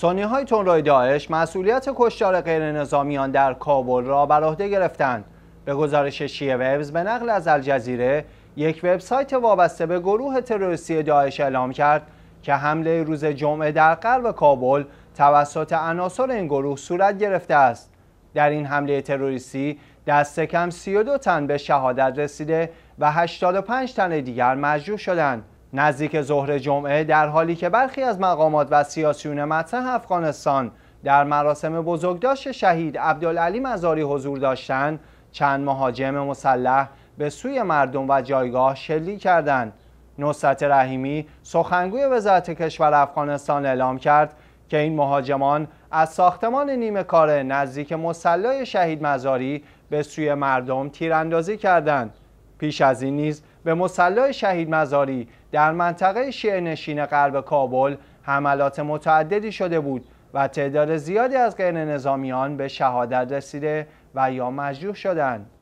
سانی های داعش مسئولیت کشتار نظامیان در کابل را بر عهده گرفتند به گزارش شیه وبز به نقل از الجزیره یک وبسایت وابسته به گروه تروریستی داعش اعلام کرد که حمله روز جمعه در غرب کابل توسط عناصر این گروه صورت گرفته است در این حمله تروریستی دست کم 32 تن به شهادت رسیده و 85 تن دیگر مجروح شدند نزدیک ظهر جمعه در حالی که برخی از مقامات و سیاسیون مطرح افغانستان در مراسم بزرگداشت شهید عبدالعلی مزاری حضور داشتند چند مهاجم مسلح به سوی مردم و جایگاه شلیک کردند نصرت رحیمی سخنگوی وزارت کشور افغانستان اعلام کرد که این مهاجمان از ساختمان نیمه کاره نزدیک مسلح شهید مزاری به سوی مردم تیراندازی کردند پیش از این نیز به مسلح شهید مزاری در منطقه نشین غرب کابل حملات متعددی شده بود و تعداد زیادی از غیر نظامیان به شهادت رسیده و یا مجروح شدند.